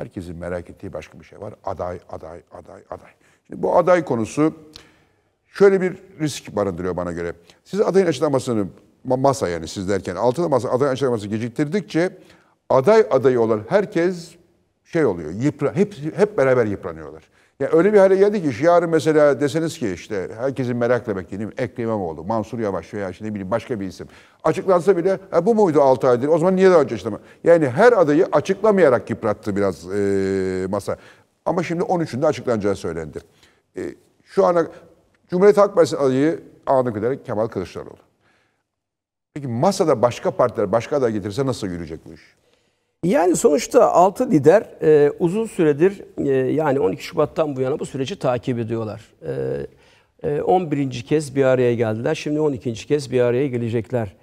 Herkesin merak ettiği başka bir şey var. Aday, aday, aday, aday. Şimdi bu aday konusu şöyle bir risk barındırıyor bana göre. Siz adayın açıklamasını masa yani siz derken altına masa aday açıklaması geciktirdikçe aday adayı olan herkes şey oluyor. Yıpra, hep, hep beraber yıpranıyorlar. Ya öyle bir hale geldi ki yarın mesela deseniz ki işte herkesin merakla beklediği Ekrem İmamoğlu, Mansur Yavaş veya işte ne bileyim başka bir isim. Açıklansa bile bu muydu 6 aydır o zaman niye daha önce açıklama? Yani her adayı açıklamayarak yıprattı biraz e, masa. Ama şimdi 13'ünde açıklanacağı söylendi. E, şu ana Cumhuriyet Halk Partisi adayı anlık kadar Kemal Kılıçdaroğlu. Peki masada başka partiler başka aday getirirse nasıl yürüyecek bu iş? Yani sonuçta 6 lider e, uzun süredir e, yani 12 Şubat'tan bu yana bu süreci takip ediyorlar. E, e, 11. kez bir araya geldiler. Şimdi 12. kez bir araya gelecekler.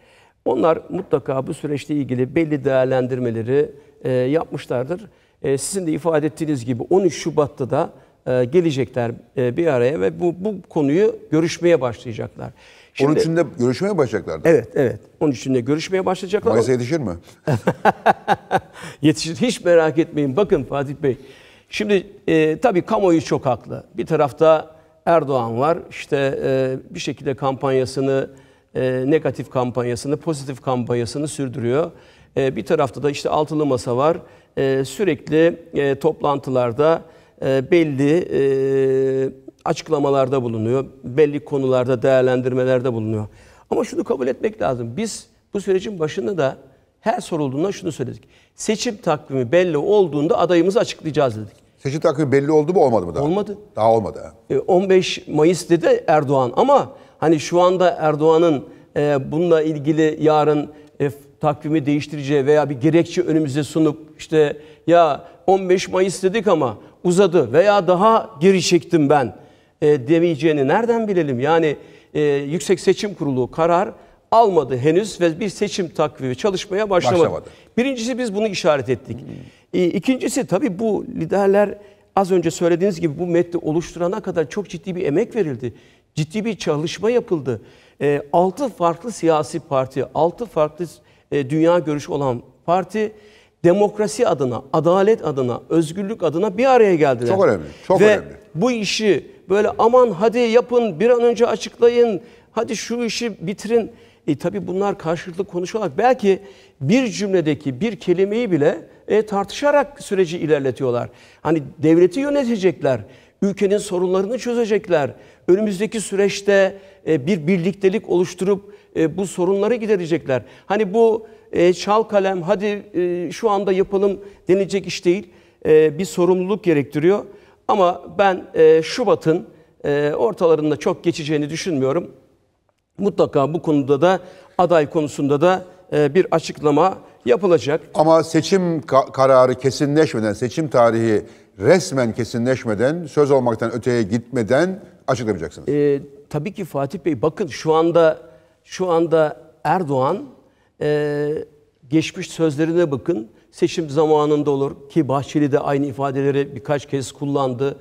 Onlar mutlaka bu süreçle ilgili belli değerlendirmeleri e, yapmışlardır. E, sizin de ifade ettiğiniz gibi 13 Şubat'ta da e, gelecekler e, bir araya ve bu, bu konuyu görüşmeye başlayacaklar. Şimdi, onun için de görüşmeye başlayacaklar. Evet, evet. Onun için de görüşmeye başlayacaklar. Mayıs'a yetişir mi? yetişir. Hiç merak etmeyin. Bakın Fatih Bey. Şimdi e, tabii kamuoyu çok haklı. Bir tarafta Erdoğan var. İşte e, bir şekilde kampanyasını, e, negatif kampanyasını, pozitif kampanyasını sürdürüyor. E, bir tarafta da işte altılı masa var. E, sürekli e, toplantılarda ee, belli e, açıklamalarda bulunuyor. Belli konularda değerlendirmelerde bulunuyor. Ama şunu kabul etmek lazım. Biz bu sürecin başında da her sorulduğunda şunu söyledik. Seçim takvimi belli olduğunda adayımızı açıklayacağız dedik. Seçim takvimi belli oldu mu olmadı mı daha? Olmadı. Daha olmadı. 15 e, Mayıs dedi Erdoğan ama hani şu anda Erdoğan'ın e, bununla ilgili yarın takvimi değiştireceği veya bir gerekçe önümüze sunup işte ya 15 Mayıs dedik ama uzadı veya daha geri çektim ben e, demeyeceğini nereden bilelim? Yani e, Yüksek Seçim Kurulu karar almadı henüz ve bir seçim takvimi çalışmaya başlamadı. başlamadı. Birincisi biz bunu işaret ettik. Hmm. E, ikincisi tabii bu liderler az önce söylediğiniz gibi bu metni oluşturana kadar çok ciddi bir emek verildi. Ciddi bir çalışma yapıldı. E, 6 farklı siyasi parti, altı farklı e, dünya görüşü olan parti demokrasi adına, adalet adına, özgürlük adına bir araya geldiler. Çok önemli. Çok Ve önemli. bu işi böyle aman hadi yapın bir an önce açıklayın. Hadi şu işi bitirin. E tabi bunlar karşılıklı konuşarak Belki bir cümledeki bir kelimeyi bile e, tartışarak süreci ilerletiyorlar. Hani devleti yönetecekler, ülkenin sorunlarını çözecekler. Önümüzdeki süreçte e, bir birliktelik oluşturup e, bu sorunları giderecekler. Hani bu e, çal kalem hadi e, şu anda yapalım denilecek iş değil. bir sorumluluk gerektiriyor. Ama ben Şubat'ın ortalarında çok geçeceğini düşünmüyorum. Mutlaka bu konuda da aday konusunda da bir açıklama yapılacak. Ama seçim kararı kesinleşmeden, seçim tarihi resmen kesinleşmeden, söz olmaktan öteye gitmeden açıklayacaksınız. E, tabii ki Fatih Bey bakın şu anda şu anda Erdoğan e, geçmiş sözlerine bakın. Seçim zamanında olur ki Bahçeli de aynı ifadeleri birkaç kez kullandı.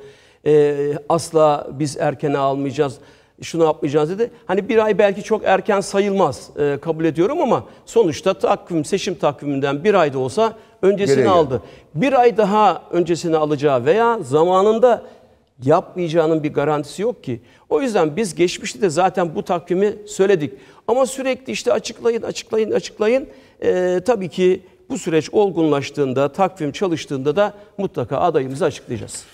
E, asla biz erkene almayacağız, şunu yapmayacağız dedi. Hani bir ay belki çok erken sayılmaz e, kabul ediyorum ama sonuçta takvim seçim takviminden bir ayda olsa öncesini Gereği. aldı. Bir ay daha öncesini alacağı veya zamanında yapmayacağının bir garantisi yok ki. O yüzden biz geçmişte de zaten bu takvimi söyledik. Ama sürekli işte açıklayın, açıklayın, açıklayın. Ee, tabii ki bu süreç olgunlaştığında, takvim çalıştığında da mutlaka adayımızı açıklayacağız.